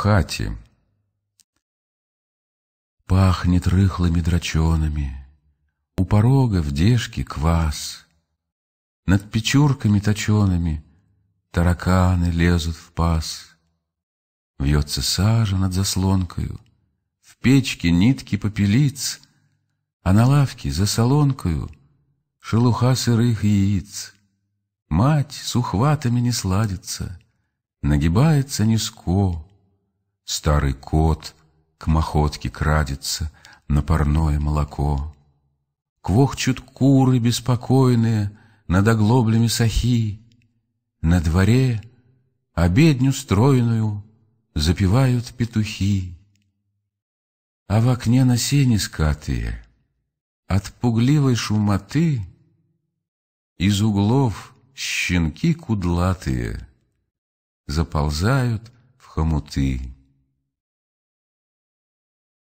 хате. Пахнет рыхлыми драчонами, У порога в дежке квас. Над печурками точеными Тараканы лезут в пас. Вьется сажа над заслонкою, В печке нитки попелиц, А на лавке за солонкою Шелуха сырых яиц. Мать с ухватами не сладится, Нагибается низко, Старый кот к мохотке крадется на парное молоко. Квохчут куры беспокойные над оглоблями сахи. На дворе обедню стройную запевают петухи. А в окне на сене скатые от пугливой шумоты Из углов щенки кудлатые заползают в хомуты.